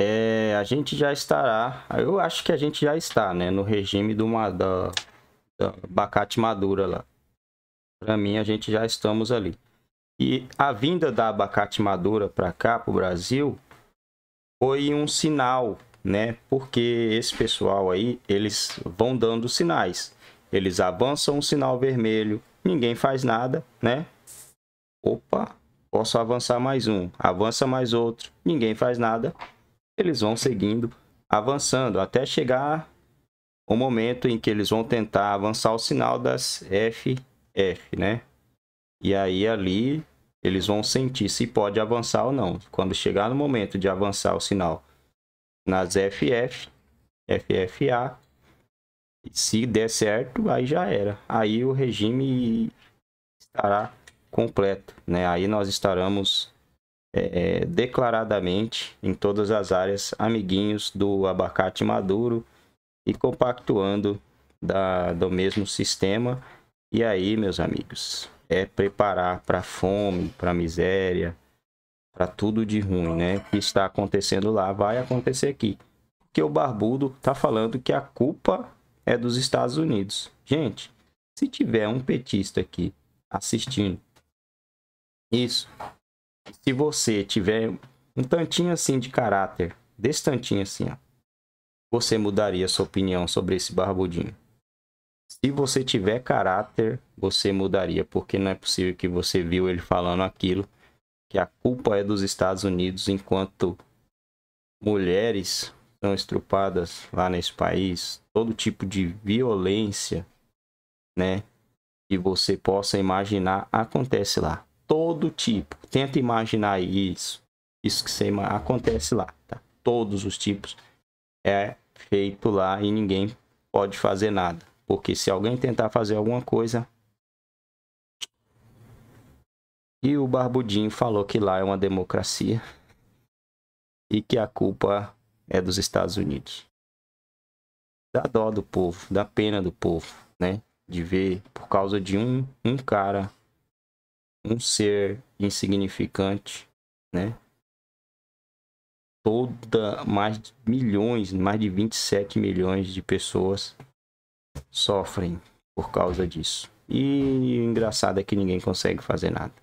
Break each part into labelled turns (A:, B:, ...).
A: é, a gente já estará, eu acho que a gente já está, né, no regime do da, da abacate madura lá. Para mim, a gente já estamos ali. E a vinda da abacate madura para cá, para o Brasil, foi um sinal, né? Porque esse pessoal aí, eles vão dando sinais. Eles avançam um sinal vermelho, ninguém faz nada, né? Opa, posso avançar mais um, avança mais outro, ninguém faz nada eles vão seguindo, avançando, até chegar o momento em que eles vão tentar avançar o sinal das FF, né? E aí ali eles vão sentir se pode avançar ou não. Quando chegar no momento de avançar o sinal nas FF, FFA, se der certo, aí já era. Aí o regime estará completo, né? Aí nós estaremos é, é, declaradamente em todas as áreas amiguinhos do abacate maduro e compactuando da, do mesmo sistema. E aí, meus amigos, é preparar para fome, para miséria, para tudo de ruim, né? O que está acontecendo lá vai acontecer aqui. Porque o barbudo tá falando que a culpa é dos Estados Unidos. Gente, se tiver um petista aqui assistindo isso, se você tiver um tantinho assim de caráter, desse tantinho assim, ó, você mudaria sua opinião sobre esse barbudinho? Se você tiver caráter, você mudaria, porque não é possível que você viu ele falando aquilo, que a culpa é dos Estados Unidos, enquanto mulheres são estrupadas lá nesse país, todo tipo de violência, né, que você possa imaginar acontece lá todo tipo. Tenta imaginar isso. Isso que você, acontece lá, tá? Todos os tipos é feito lá e ninguém pode fazer nada. Porque se alguém tentar fazer alguma coisa. E o Barbudinho falou que lá é uma democracia e que a culpa é dos Estados Unidos. Dá dó do povo, dá pena do povo, né? De ver por causa de um, um cara um ser insignificante, né? Toda mais de milhões, mais de 27 milhões de pessoas sofrem por causa disso. E engraçado é que ninguém consegue fazer nada.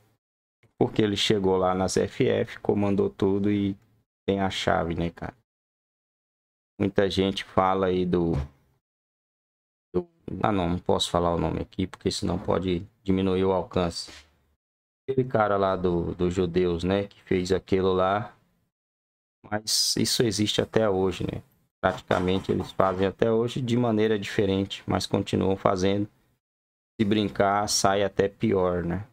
A: Porque ele chegou lá nas FF, comandou tudo e tem a chave, né, cara? Muita gente fala aí do. do... Ah, não, não posso falar o nome aqui, porque senão pode diminuir o alcance aquele cara lá do, dos judeus, né? Que fez aquilo lá. Mas isso existe até hoje, né? Praticamente eles fazem até hoje de maneira diferente, mas continuam fazendo. Se brincar, sai até pior, né?